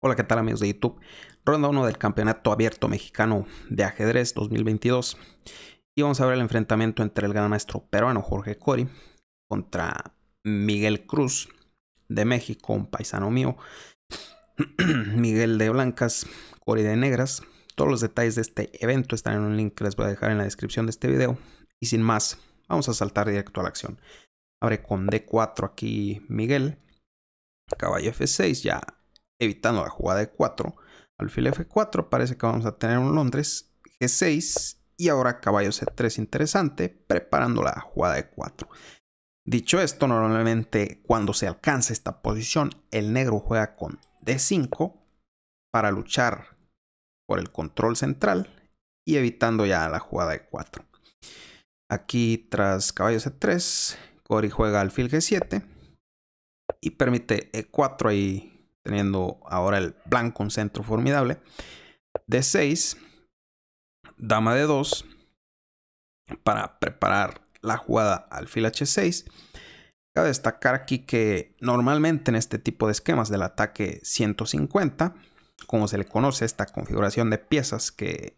Hola, ¿qué tal amigos de YouTube? Ronda 1 del Campeonato Abierto Mexicano de Ajedrez 2022. Y vamos a ver el enfrentamiento entre el gran maestro peruano Jorge Cori contra Miguel Cruz de México, un paisano mío. Miguel de blancas, Cori de negras. Todos los detalles de este evento están en un link que les voy a dejar en la descripción de este video. Y sin más, vamos a saltar directo a la acción. Abre con D4 aquí Miguel. Caballo F6, ya evitando la jugada de 4. Alfil F4, parece que vamos a tener un Londres G6 y ahora caballo C3 interesante, preparando la jugada de 4. Dicho esto, normalmente cuando se alcanza esta posición, el negro juega con D5 para luchar por el control central y evitando ya la jugada de 4. Aquí tras caballo C3, Cori juega alfil G7 y permite E4 ahí teniendo ahora el blanco un centro formidable. D6, dama de 2, para preparar la jugada alfil H6. Cabe destacar aquí que normalmente en este tipo de esquemas del ataque 150, como se le conoce esta configuración de piezas que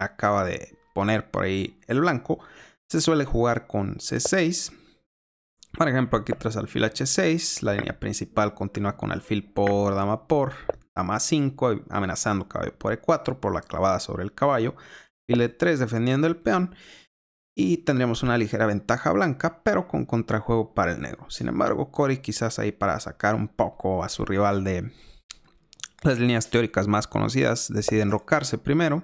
acaba de poner por ahí el blanco, se suele jugar con C6, por ejemplo, aquí tras alfil h6, la línea principal continúa con alfil por dama por dama 5, amenazando caballo por e4 por la clavada sobre el caballo, alfil e3 defendiendo el peón y tendríamos una ligera ventaja blanca, pero con contrajuego para el negro. Sin embargo, Cory quizás ahí para sacar un poco a su rival de las líneas teóricas más conocidas, decide enrocarse primero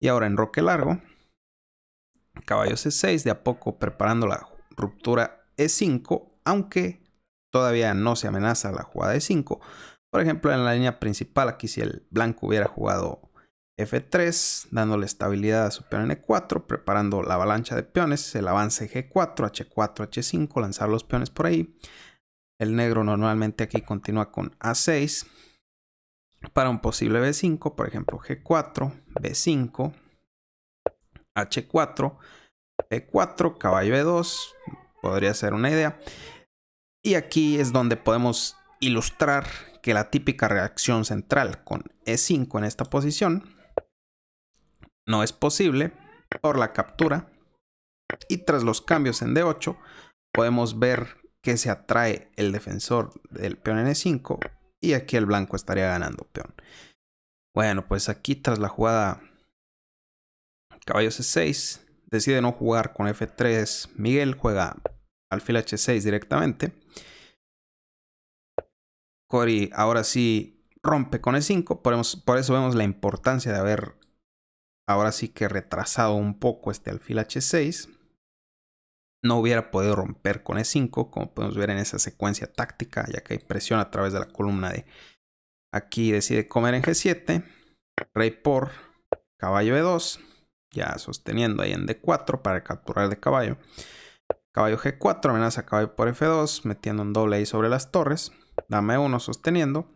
y ahora enroque largo. Caballo c6, de a poco preparando la ruptura e5, aunque todavía no se amenaza la jugada de 5. Por ejemplo, en la línea principal, aquí si el blanco hubiera jugado F3, dándole estabilidad a su peón en E4, preparando la avalancha de peones, el avance G4, H4, H5, lanzar los peones por ahí. El negro normalmente aquí continúa con A6 para un posible B5, por ejemplo G4, B5, H4, e 4 caballo B2, podría ser una idea. Y aquí es donde podemos ilustrar que la típica reacción central con E5 en esta posición no es posible por la captura. Y tras los cambios en D8 podemos ver que se atrae el defensor del peón en E5 y aquí el blanco estaría ganando peón. Bueno, pues aquí tras la jugada caballo C6 decide no jugar con F3, Miguel juega alfil H6 directamente. Cory ahora sí rompe con E5, por, eso vemos la importancia de haber ahora sí que retrasado un poco este alfil H6. No hubiera podido romper con E5, como podemos ver en esa secuencia táctica, ya que hay presión a través de la columna de... Aquí decide comer en G7, rey por, caballo E2, ya sosteniendo ahí en D4 para capturar de caballo. Caballo G4, amenaza caballo por F2, metiendo un doble ahí sobre las torres. Dame uno sosteniendo.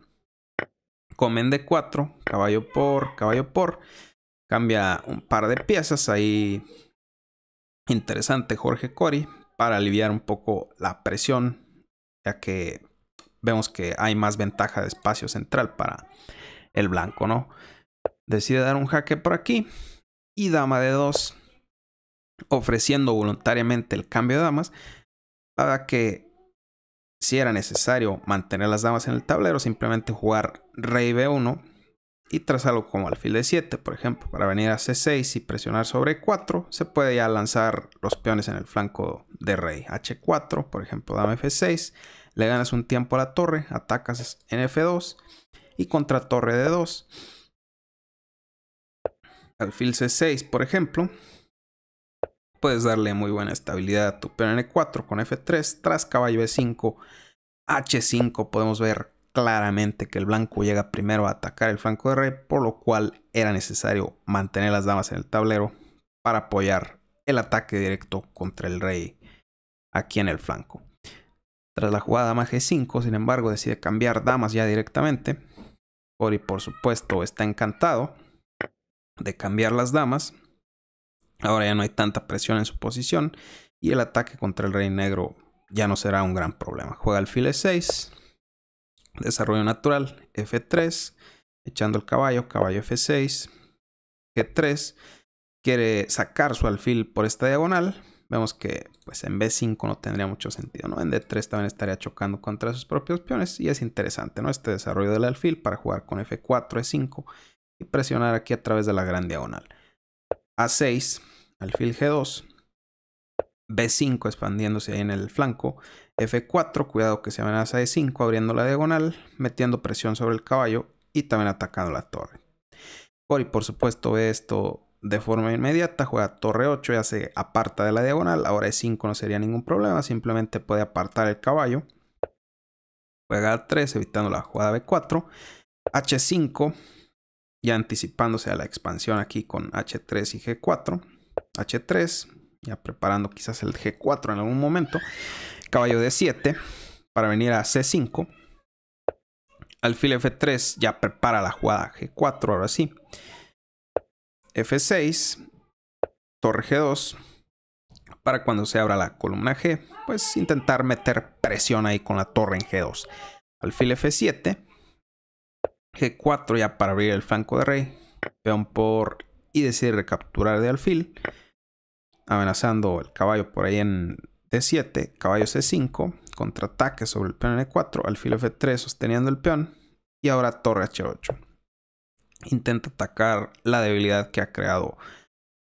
comen en D4, caballo por, caballo por. Cambia un par de piezas ahí. Interesante Jorge Cori para aliviar un poco la presión, ya que vemos que hay más ventaja de espacio central para el blanco, ¿no? Decide dar un jaque por aquí y dama de 2, ofreciendo voluntariamente el cambio de damas para que si era necesario mantener las damas en el tablero, simplemente jugar rey b1 y tras algo como alfil de 7, por ejemplo, para venir a c6 y presionar sobre 4, se puede ya lanzar los peones en el flanco de rey. h4, por ejemplo, dama f6, le ganas un tiempo a la torre, atacas en f2 y contra torre de 2 alfil C6, por ejemplo, puedes darle muy buena estabilidad a tu e 4 con F3, tras caballo E5, H5, podemos ver claramente que el blanco llega primero a atacar el flanco de rey, por lo cual era necesario mantener las damas en el tablero para apoyar el ataque directo contra el rey aquí en el flanco. Tras la jugada dama G5, sin embargo, decide cambiar damas ya directamente. Ori, por supuesto, está encantado de cambiar las damas. Ahora ya no hay tanta presión en su posición y el ataque contra el rey negro ya no será un gran problema. Juega alfil 6 desarrollo natural, F3, echando el caballo, caballo F6, G3, quiere sacar su alfil por esta diagonal. Vemos que pues en B5 no tendría mucho sentido, ¿no? En D3 también estaría chocando contra sus propios peones y es interesante, ¿no? Este desarrollo del alfil para jugar con F4, E5 y presionar aquí a través de la gran diagonal. A6, alfil G2, B5 expandiéndose ahí en el flanco, F4, cuidado que se amenaza E5 abriendo la diagonal, metiendo presión sobre el caballo y también atacando la torre. Cori por supuesto ve esto de forma inmediata, juega torre 8, ya se aparta de la diagonal, ahora E5 no sería ningún problema, simplemente puede apartar el caballo. Juega A3 evitando la jugada B4, H5 ya anticipándose a la expansión aquí con H3 y G4. H3, ya preparando quizás el G4 en algún momento. Caballo D7 para venir a C5. Alfil F3 ya prepara la jugada G4, ahora sí. F6, torre G2, para cuando se abra la columna G, pues intentar meter presión ahí con la torre en G2. Alfil F7, G4 ya para abrir el flanco de rey. Peón por y decide recapturar de alfil. Amenazando el caballo por ahí en D7, caballo C5, contraataque sobre el peón en e 4 alfil F3 sosteniendo el peón y ahora torre H8. Intenta atacar la debilidad que ha creado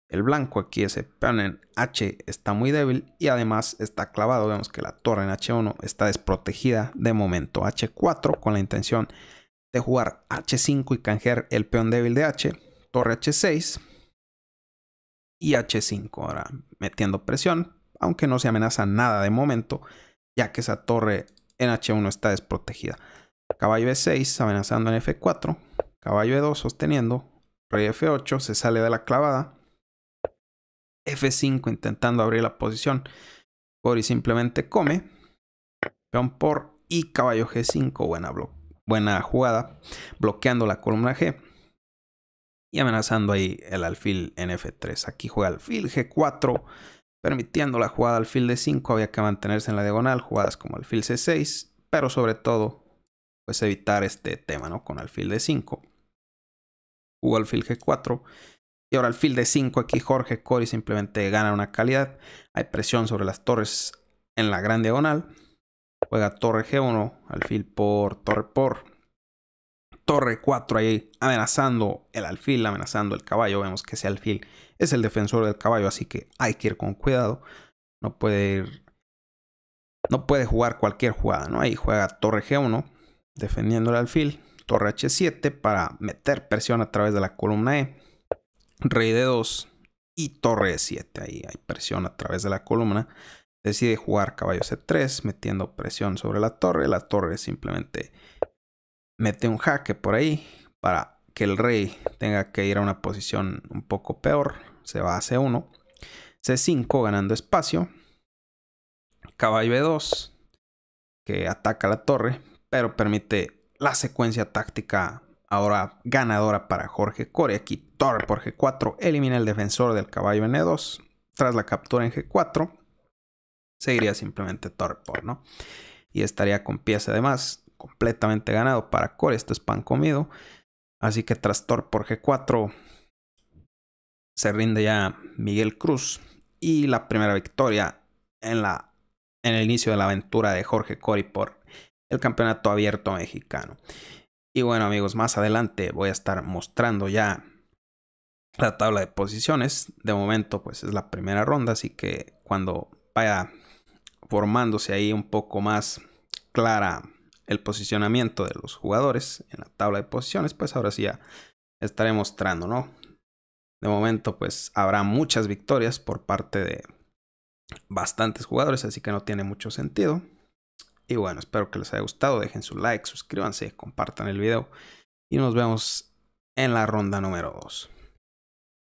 el blanco. Aquí ese peón en H está muy débil y además está clavado. Vemos que la torre en H1 está desprotegida de momento. H4 con la intención de jugar H5 y canjear el peón débil de H, torre H6 y H5. Ahora metiendo presión, aunque no se amenaza nada de momento, ya que esa torre en H1 está desprotegida. Caballo E6 amenazando en F4, caballo E2 sosteniendo, rey F8 se sale de la clavada, F5 intentando abrir la posición, y simplemente come, peón por y caballo G5, buena bloque buena jugada, bloqueando la columna G y amenazando ahí el alfil en F3. Aquí juega alfil G4, permitiendo la jugada alfil de 5 Había que mantenerse en la diagonal, jugadas como alfil C6, pero sobre todo, pues evitar este tema, ¿no? Con alfil de 5 Jugó alfil G4. Y ahora alfil de 5 aquí Jorge Cori simplemente gana una calidad. Hay presión sobre las torres en la gran diagonal. Juega torre G1, alfil por torre por. Torre 4 ahí amenazando el alfil, amenazando el caballo. Vemos que ese alfil es el defensor del caballo, así que hay que ir con cuidado. No puede No puede jugar cualquier jugada, ¿no? Ahí juega torre G1, defendiendo el alfil. Torre H7 para meter presión a través de la columna E. Rey D2 y torre E7. Ahí hay presión a través de la columna decide jugar caballo c3, metiendo presión sobre la torre. La torre simplemente mete un jaque por ahí para que el rey tenga que ir a una posición un poco peor. Se va a c1, c5 ganando espacio, caballo b e 2 que ataca la torre, pero permite la secuencia táctica ahora ganadora para Jorge Core. Aquí torre por g4 elimina el defensor del caballo en e2 tras la captura en g4 seguiría simplemente Torpor, ¿no? Y estaría con pieza además, completamente ganado para core, esto es pan comido. Así que tras Torpor G4 se rinde ya Miguel Cruz y la primera victoria en, la, en el inicio de la aventura de Jorge Cori por el campeonato abierto mexicano. Y bueno amigos, más adelante voy a estar mostrando ya la tabla de posiciones. De momento pues es la primera ronda, así que cuando vaya formándose ahí un poco más clara el posicionamiento de los jugadores en la tabla de posiciones, pues ahora sí ya estaré mostrando, ¿no? De momento, pues habrá muchas victorias por parte de bastantes jugadores, así que no tiene mucho sentido. Y bueno, espero que les haya gustado. Dejen su like, suscríbanse, compartan el video. Y nos vemos en la ronda número 2.